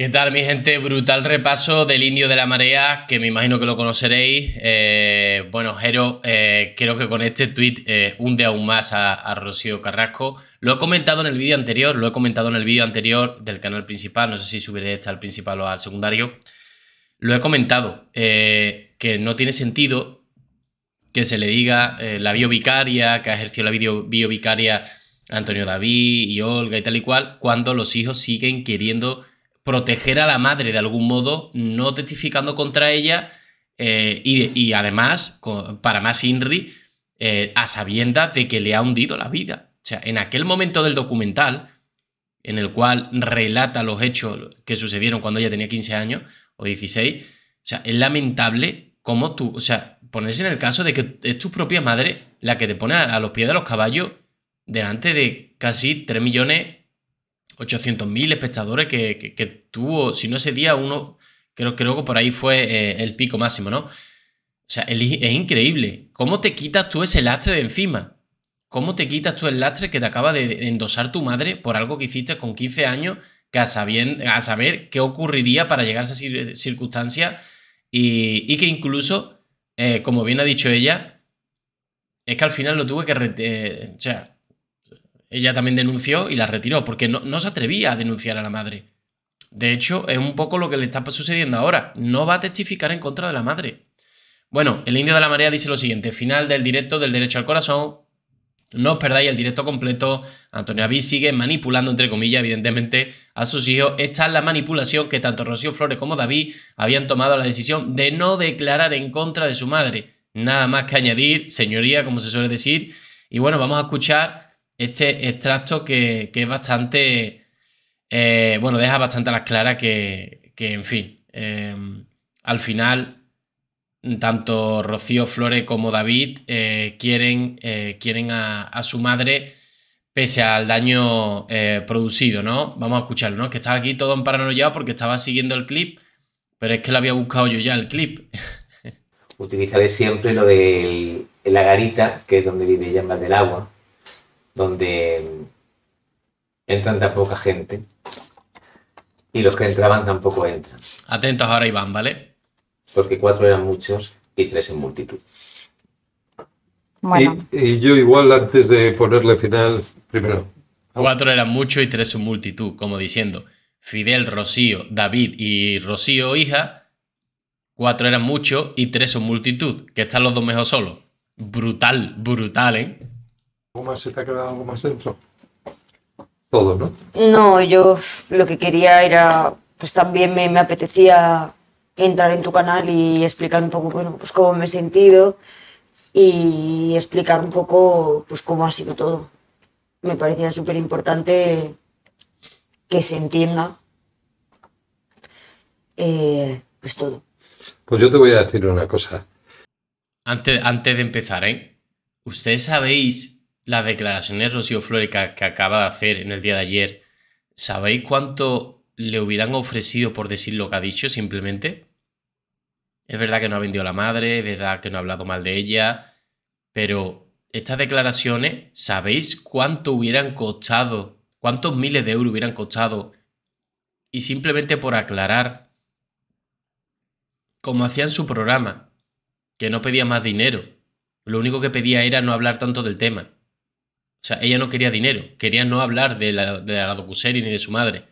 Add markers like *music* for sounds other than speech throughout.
¿Qué tal mi gente? Brutal repaso del Indio de la Marea, que me imagino que lo conoceréis. Eh, bueno, Jero, eh, creo que con este tweet eh, hunde aún más a, Rocío Carrasco. Lo he comentado en el vídeo anterior, lo he comentado en el vídeo anterior del canal principal, no sé si subiré este al principal o al secundario. Lo he comentado, que no tiene sentido que se le diga la biovicaria, que ha ejercido la biovicaria Antonio David y Olga y tal y cual, cuando los hijos siguen queriendo proteger a la madre de algún modo, no testificando contra ella eh, y, además, para más Inri, eh, a sabiendas de que le ha hundido la vida. O sea, en aquel momento del documental, en el cual relata los hechos que sucedieron cuando ella tenía 15 años o 16, o sea, es lamentable cómo tú, o sea, ponerse en el caso de que es tu propia madre la que te pone a, a los pies de los caballos delante de casi 3 millones 800.000 espectadores que, tuvo, si no ese día, uno, creo, que luego por ahí fue eh, el pico máximo, ¿no? O sea, es, increíble. ¿Cómo te quitas tú ese lastre de encima? ¿Cómo te quitas tú el lastre que te acaba de endosar tu madre por algo que hiciste con 15 años que a, saber, qué ocurriría para llegar a esa circunstancia y, que incluso, eh, como bien ha dicho ella, es que al final lo tuve que... Eh, ella también denunció y la retiró, porque no, se atrevía a denunciar a la madre. De hecho, es un poco lo que le está sucediendo ahora. No va a testificar en contra de la madre. Bueno, el Indio de la Marea dice lo siguiente, final del directo del Derecho al Corazón, no os perdáis el directo completo. Antonio Aví sigue manipulando, entre comillas, evidentemente, a sus hijos. Esta es la manipulación que tanto Rocío Flores como David habían tomado la decisión de no declarar en contra de su madre. Nada más que añadir, señoría, como se suele decir. Y bueno, vamos a escuchar este extracto que, es bastante, eh, bueno, deja bastante a las claras que, en fin, em, al final, tanto Rocío Flores como David eh, quieren, eh, quieren a, su madre pese al daño producido, ¿no? Vamos a escucharlo, ¿no? Que estaba aquí todo en paranoia porque estaba siguiendo el clip, pero es que lo había buscado yo ya, el clip. Utilizaré siempre lo de la garita, que es donde vive llamas del agua donde entran tan poca gente y los que entraban tampoco entran. Atentos ahora, Iván, ¿vale? Porque cuatro eran muchos y tres en multitud. Y, yo igual antes de ponerle final, primero. Cuatro eran muchos y tres en multitud, como diciendo, Fidel, Rocío, David y Rocío, hija, cuatro eran muchos y tres en multitud, que están los dos mejor solos. Brutal, brutal, ¿eh? ¿Algo más se te ha quedado algo más dentro? Todo, ¿no? No, yo lo que quería era, pues también me, apetecía entrar en tu canal y explicar un poco, bueno, pues cómo me he sentido y explicar un poco, pues cómo ha sido todo. Me parecía súper importante que se entienda, eh, pues todo. Pues yo te voy a decir una cosa. Antes, antes de empezar, ¿eh? Ustedes sabéis las declaraciones de Rocío Flórica que, acaba de hacer en el día de ayer, ¿sabéis cuánto le hubieran ofrecido por decir lo que ha dicho simplemente? Es verdad que no ha vendido la madre, es verdad que no ha hablado mal de ella, pero estas declaraciones, ¿sabéis cuánto hubieran costado? ¿Cuántos miles de euros hubieran costado? Y simplemente por aclarar, como hacía en su programa, que no pedía más dinero, lo único que pedía era no hablar tanto del tema. O sea, ella no quería dinero, quería no hablar de la, de ni de su madre.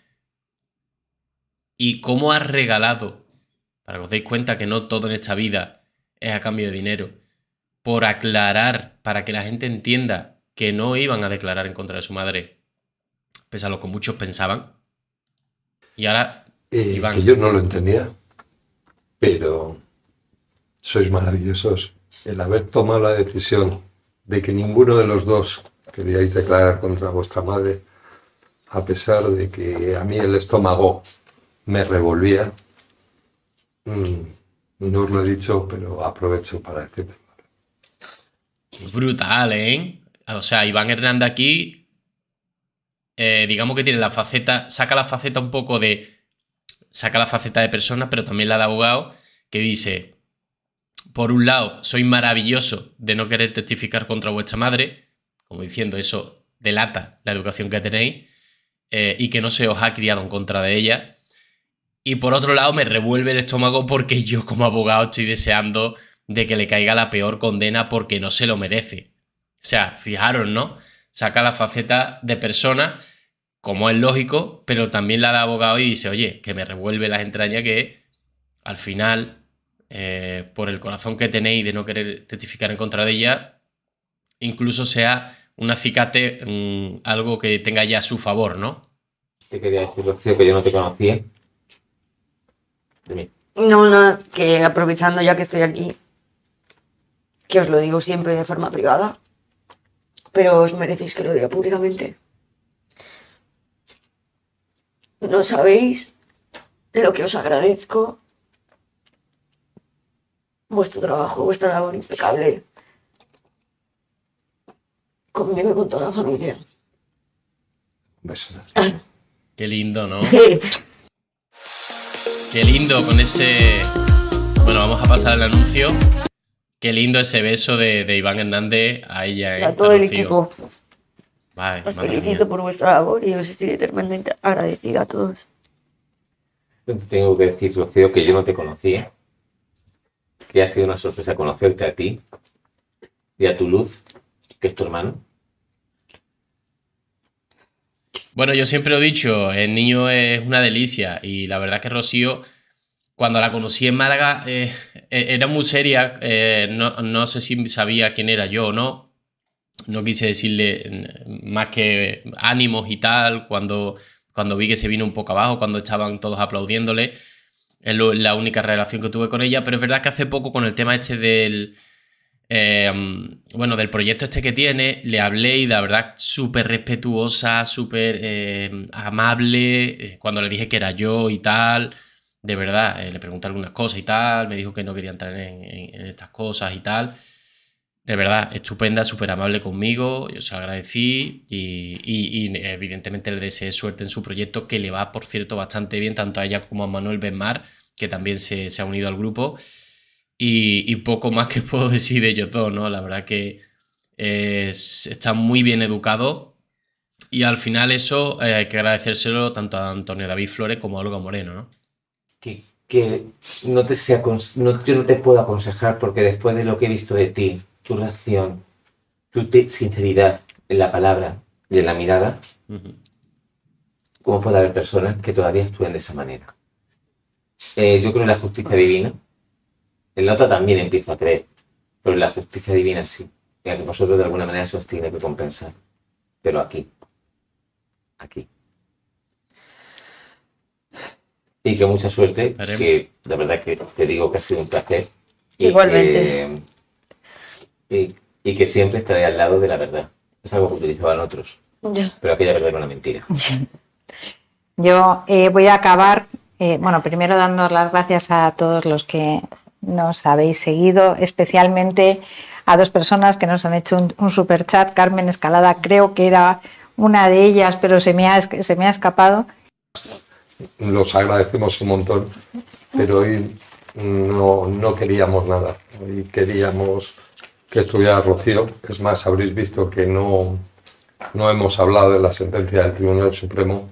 Y cómo ha regalado, para que os deis cuenta que no todo en esta vida es a cambio de dinero, por aclarar, para que la gente entienda que no iban a declarar en contra de su madre, pese a lo que muchos pensaban. Y ahora... Eh, que yo no lo entendía, pero sois maravillosos. El haber tomado la decisión de que ninguno de los dos queríais declarar contra vuestra madre, a pesar de que a mí el estómago me revolvía, mm, no os lo he dicho, pero aprovecho para decirte. Brutal, ¿eh? O sea, Iván Hernández aquí, eh, digamos que tiene la faceta, saca la faceta un poco de, saca la faceta de persona, pero también la de abogado, que dice, por un lado, soy maravilloso de no querer testificar contra vuestra madre, como diciendo eso delata la educación que tenéis eh, y que no se os ha criado en contra de ella. Y por otro lado me revuelve el estómago porque *laughs* yo como abogado estoy deseando de que le caiga la peor condena porque no se lo merece. O sea, fijaros, ¿no? Saca la faceta de persona, como es lógico, pero también la da abogado y dice, oye, que me revuelve las entrañas que al final, eh, por el corazón que tenéis de no querer testificar en contra de ella, incluso sea un acicate, algo que tenga ya a su favor, ¿no? Te quería decir, que yo no te conocía. No, nada, que aprovechando ya que estoy aquí, que os lo digo siempre de forma privada, pero os merecéis que lo diga públicamente. No sabéis lo que os agradezco, vuestro trabajo, vuestra labor impecable, conmigo y con toda la familia. Un ah. Qué lindo, ¿no? *laughs* Qué lindo con ese... Bueno, vamos a pasar al anuncio. Qué lindo ese beso de, Iván Hernández a ella. O ¿eh? a todo el equipo. Vale, felicito por vuestra labor y os estoy eternamente agradecida a todos. Tengo que decir, Rocío, que yo no te conocía. ¿eh? Que ha sido una sorpresa conocerte a ti y a tu luz, que es tu hermano. Bueno, yo siempre lo he dicho, el niño es una delicia y la verdad que Rocío, cuando la conocí en Málaga, eh, e-, era muy seria, eh, no, sé si sabía quién era yo o no, no quise decirle mm, más que ánimos y tal, cuando, cuando vi que se vino un poco abajo, cuando estaban todos aplaudiéndole, es la única relación que tuve con ella, pero es verdad que hace poco con el tema este del Em, bueno, del proyecto este que tiene, le hablé y la verdad súper respetuosa, súper em, amable, eh, cuando le dije que era yo y tal, de verdad, eh, le pregunté algunas cosas y tal, me dijo que no quería entrar en, estas cosas y tal. De verdad, estupenda, súper amable conmigo, yo se lo agradecí y, evidentemente le deseé suerte en su proyecto que le va, por cierto, bastante bien tanto a ella como a Manuel Benmar, que también se, se ha unido al grupo y, poco más que *laughs* puedo decir de ellos todo, ¿no? La verdad que eh, está muy bien educado y al final eso eh, hay que agradecérselo tanto a Antonio David Flores como a Olga Moreno, ¿no? Que, que no te sea, no, yo no te puedo aconsejar porque después de lo que he visto de ti, tu reacción, tu sinceridad en la palabra y en la mirada, ¿cómo puede haber personas que todavía actúen de esa manera? Eh, yo creo en la justicia divina el otra también empiezo a creer, pero en la justicia divina sí, en la que vosotros de alguna manera se os tiene que compensar. Pero aquí, aquí. Y que mucha suerte, la verdad que te digo que ha sido un placer. Y Igualmente. y, que siempre estaré al lado de la verdad. Es algo que utilizaban otros. Pero aquella verdad era una mentira. *laughs* Yo eh, voy a acabar, eh, bueno, primero dando las gracias a todos los que nos habéis seguido, especialmente a dos personas que nos han hecho un, un super chat. Carmen Escalada, creo que era una de ellas, pero se me ha, se me ha escapado. Los agradecemos un montón, pero hoy no, queríamos nada. Hoy queríamos que estuviera Rocío. Es más, habréis visto que no, no hemos hablado de la sentencia del Tribunal Supremo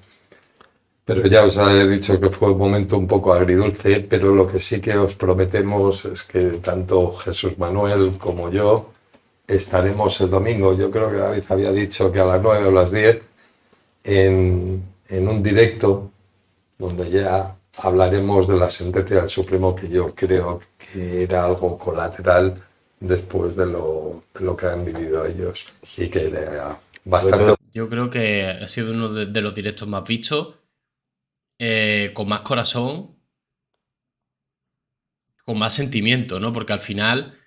pero ya os he dicho que fue un momento un poco agridulce, pero lo que sí que os prometemos es que tanto Jesús Manuel como yo estaremos el domingo. Yo creo que David había dicho que a las 9 o las 10 en, en un directo donde ya hablaremos de la sentencia del Supremo, que yo creo que era algo colateral después de lo, lo que han vivido ellos Sí que era bastante. Yo creo que ha sido uno de, de los directos más vistos eh, con más corazón, con más sentimiento, ¿no? Porque al final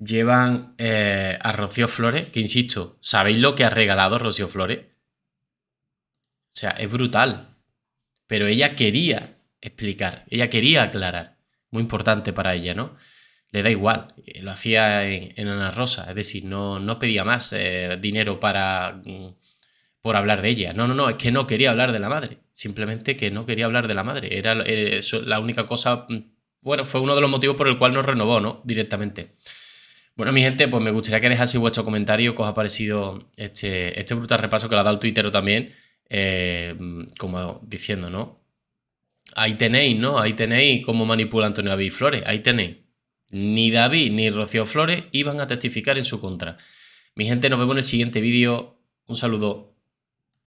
llevan eh, a Rocío Flores, que insisto, ¿sabéis lo que ha regalado Rocío Flores? O sea, es brutal. Pero ella quería explicar, ella quería aclarar. Muy importante para ella, ¿no? Le da igual, eh, lo hacía en, Ana Rosa, es decir, no, no pedía más dinero para, mm, por hablar de ella. No, no, no, es que no quería hablar de la madre. Simplemente que no quería hablar de la madre. Era eh, la única cosa. Mm, bueno, fue uno de los motivos por el cual nos renovó, ¿no? Directamente. Bueno, mi gente, pues me gustaría que dejaseis vuestro comentario, que os ha parecido este, este brutal repaso que le ha dado el Twitter también, eh, como diciendo, ¿no? Ahí tenéis, ¿no? Ahí tenéis cómo manipula Antonio David Flores, ahí tenéis. Ni David ni Rocío Flores iban a testificar en su contra. Mi gente, nos vemos en el siguiente vídeo. Un saludo.